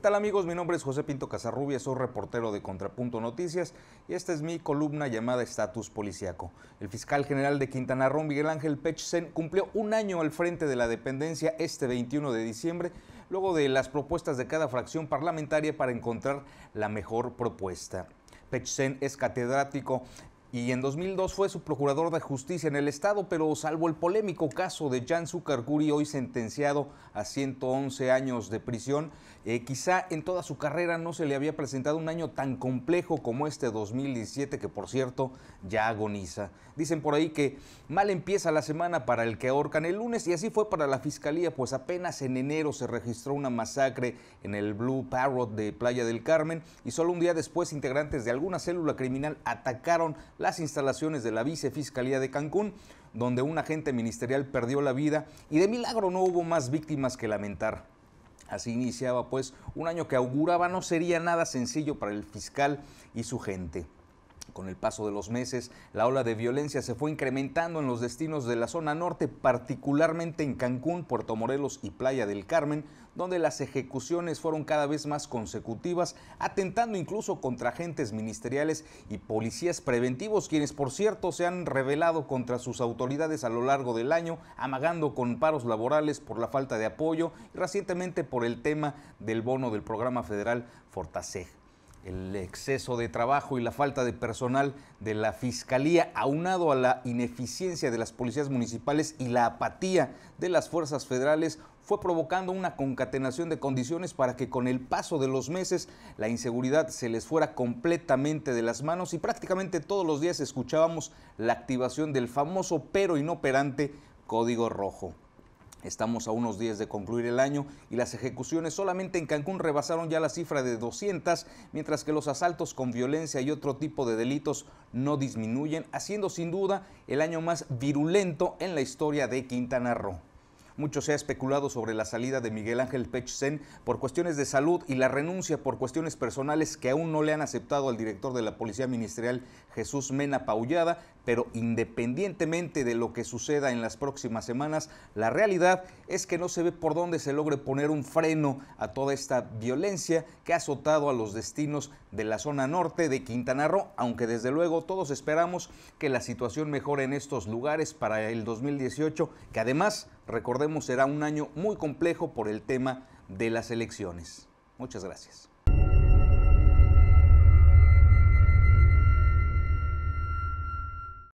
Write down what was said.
¿Qué tal amigos? Mi nombre es José Pinto Casarrubia, soy reportero de Contrapunto Noticias y esta es mi columna llamada Estatus Policiaco. El fiscal general de Quintana Roo, Miguel Ángel Pechsen, cumplió un año al frente de la dependencia este 21 de diciembre, luego de las propuestas de cada fracción parlamentaria para encontrar la mejor propuesta. Pechsen es catedrático y en 2002 fue su procurador de justicia en el estado, pero salvo el polémico caso de Jan Karguri, hoy sentenciado a 111 años de prisión, eh, quizá en toda su carrera no se le había presentado un año tan complejo como este 2017, que por cierto ya agoniza. Dicen por ahí que mal empieza la semana para el que ahorcan el lunes y así fue para la fiscalía, pues apenas en enero se registró una masacre en el Blue Parrot de Playa del Carmen y solo un día después integrantes de alguna célula criminal atacaron las instalaciones de la Vicefiscalía de Cancún, donde un agente ministerial perdió la vida y de milagro no hubo más víctimas que lamentar. Así iniciaba pues un año que auguraba no sería nada sencillo para el fiscal y su gente. Con el paso de los meses, la ola de violencia se fue incrementando en los destinos de la zona norte, particularmente en Cancún, Puerto Morelos y Playa del Carmen, donde las ejecuciones fueron cada vez más consecutivas, atentando incluso contra agentes ministeriales y policías preventivos, quienes por cierto se han rebelado contra sus autoridades a lo largo del año, amagando con paros laborales por la falta de apoyo y recientemente por el tema del bono del programa federal Fortaseg el exceso de trabajo y la falta de personal de la Fiscalía, aunado a la ineficiencia de las policías municipales y la apatía de las fuerzas federales, fue provocando una concatenación de condiciones para que con el paso de los meses la inseguridad se les fuera completamente de las manos y prácticamente todos los días escuchábamos la activación del famoso pero inoperante Código Rojo. Estamos a unos días de concluir el año y las ejecuciones solamente en Cancún rebasaron ya la cifra de 200, mientras que los asaltos con violencia y otro tipo de delitos no disminuyen, haciendo sin duda el año más virulento en la historia de Quintana Roo. Mucho se ha especulado sobre la salida de Miguel Ángel Pechsen por cuestiones de salud y la renuncia por cuestiones personales que aún no le han aceptado al director de la Policía Ministerial Jesús Mena Paullada, pero independientemente de lo que suceda en las próximas semanas, la realidad es que no se ve por dónde se logre poner un freno a toda esta violencia que ha azotado a los destinos de la zona norte de Quintana Roo, aunque desde luego todos esperamos que la situación mejore en estos lugares para el 2018, que además Recordemos, será un año muy complejo por el tema de las elecciones. Muchas gracias.